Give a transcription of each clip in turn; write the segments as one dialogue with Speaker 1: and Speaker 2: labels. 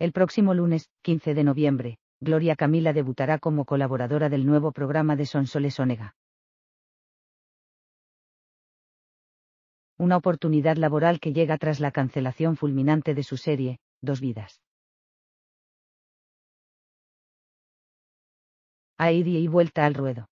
Speaker 1: El próximo lunes, 15 de noviembre, Gloria Camila debutará como colaboradora del nuevo programa de Sonsoles Onega. Una oportunidad laboral que llega tras la cancelación fulminante de su serie, Dos Vidas. A y vuelta al ruedo.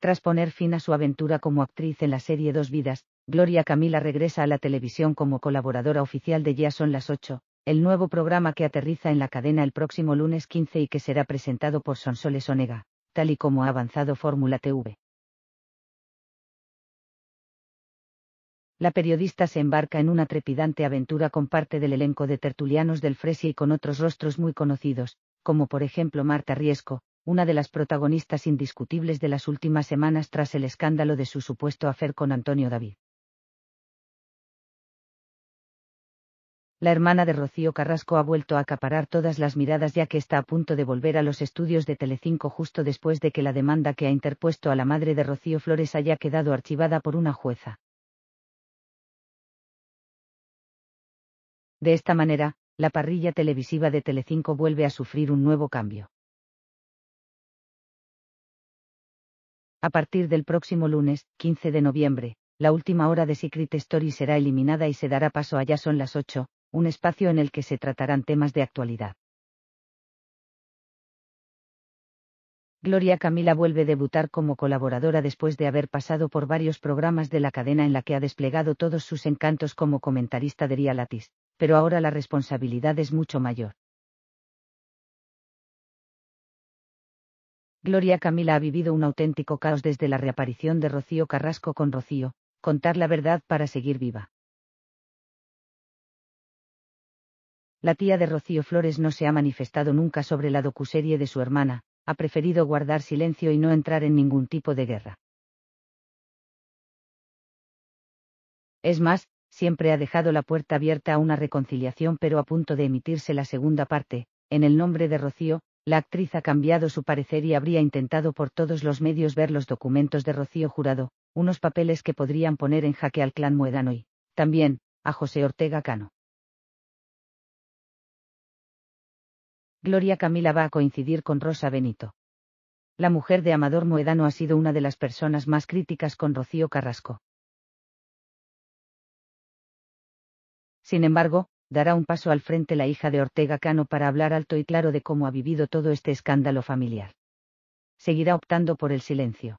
Speaker 1: Tras poner fin a su aventura como actriz en la serie Dos Vidas, Gloria Camila regresa a la televisión como colaboradora oficial de Ya son las 8, el nuevo programa que aterriza en la cadena el próximo lunes 15 y que será presentado por Sonsoles Onega, tal y como ha avanzado Fórmula TV. La periodista se embarca en una trepidante aventura con parte del elenco de tertulianos del Fresi y con otros rostros muy conocidos, como por ejemplo Marta Riesco, una de las protagonistas indiscutibles de las últimas semanas tras el escándalo de su supuesto afer con Antonio David. la hermana de Rocío Carrasco ha vuelto a acaparar todas las miradas ya que está a punto de volver a los estudios de Telecinco justo después de que la demanda que ha interpuesto a la madre de Rocío Flores haya quedado archivada por una jueza. De esta manera, la parrilla televisiva de Telecinco vuelve a sufrir un nuevo cambio. A partir del próximo lunes, 15 de noviembre, la última hora de Secret Story será eliminada y se dará paso a Ya son las 8, un espacio en el que se tratarán temas de actualidad. Gloria Camila vuelve a debutar como colaboradora después de haber pasado por varios programas de la cadena en la que ha desplegado todos sus encantos como comentarista de Rialatis, pero ahora la responsabilidad es mucho mayor. Gloria Camila ha vivido un auténtico caos desde la reaparición de Rocío Carrasco con Rocío, contar la verdad para seguir viva. La tía de Rocío Flores no se ha manifestado nunca sobre la docuserie de su hermana, ha preferido guardar silencio y no entrar en ningún tipo de guerra. Es más, siempre ha dejado la puerta abierta a una reconciliación, pero a punto de emitirse la segunda parte, en el nombre de Rocío, la actriz ha cambiado su parecer y habría intentado por todos los medios ver los documentos de Rocío Jurado, unos papeles que podrían poner en jaque al clan Muedano y, también, a José Ortega Cano. Gloria Camila va a coincidir con Rosa Benito. La mujer de Amador Moedano ha sido una de las personas más críticas con Rocío Carrasco. Sin embargo, dará un paso al frente la hija de Ortega Cano para hablar alto y claro de cómo ha vivido todo este escándalo familiar. Seguirá optando por el silencio.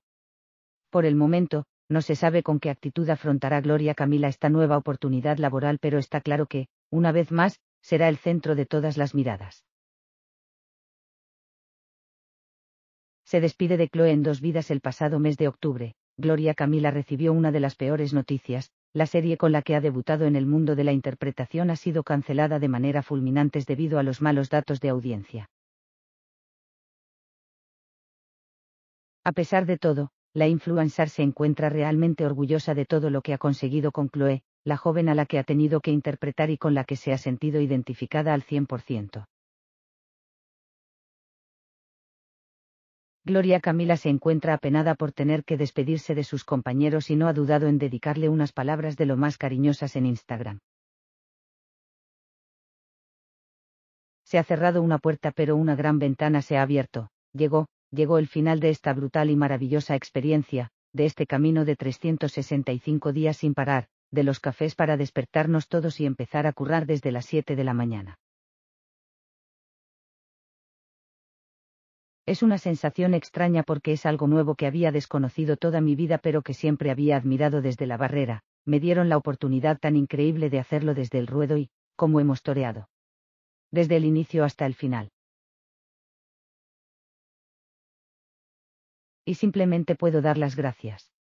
Speaker 1: Por el momento, no se sabe con qué actitud afrontará Gloria Camila esta nueva oportunidad laboral, pero está claro que, una vez más, será el centro de todas las miradas. se despide de Chloe en dos vidas el pasado mes de octubre. Gloria Camila recibió una de las peores noticias, la serie con la que ha debutado en el mundo de la interpretación ha sido cancelada de manera fulminante debido a los malos datos de audiencia. A pesar de todo, la influencer se encuentra realmente orgullosa de todo lo que ha conseguido con Chloe, la joven a la que ha tenido que interpretar y con la que se ha sentido identificada al 100%. Gloria Camila se encuentra apenada por tener que despedirse de sus compañeros y no ha dudado en dedicarle unas palabras de lo más cariñosas en Instagram. Se ha cerrado una puerta pero una gran ventana se ha abierto, llegó, llegó el final de esta brutal y maravillosa experiencia, de este camino de 365 días sin parar, de los cafés para despertarnos todos y empezar a currar desde las 7 de la mañana. Es una sensación extraña porque es algo nuevo que había desconocido toda mi vida pero que siempre había admirado desde la barrera, me dieron la oportunidad tan increíble de hacerlo desde el ruedo y, como hemos toreado. Desde el inicio hasta el final. Y simplemente puedo dar las gracias.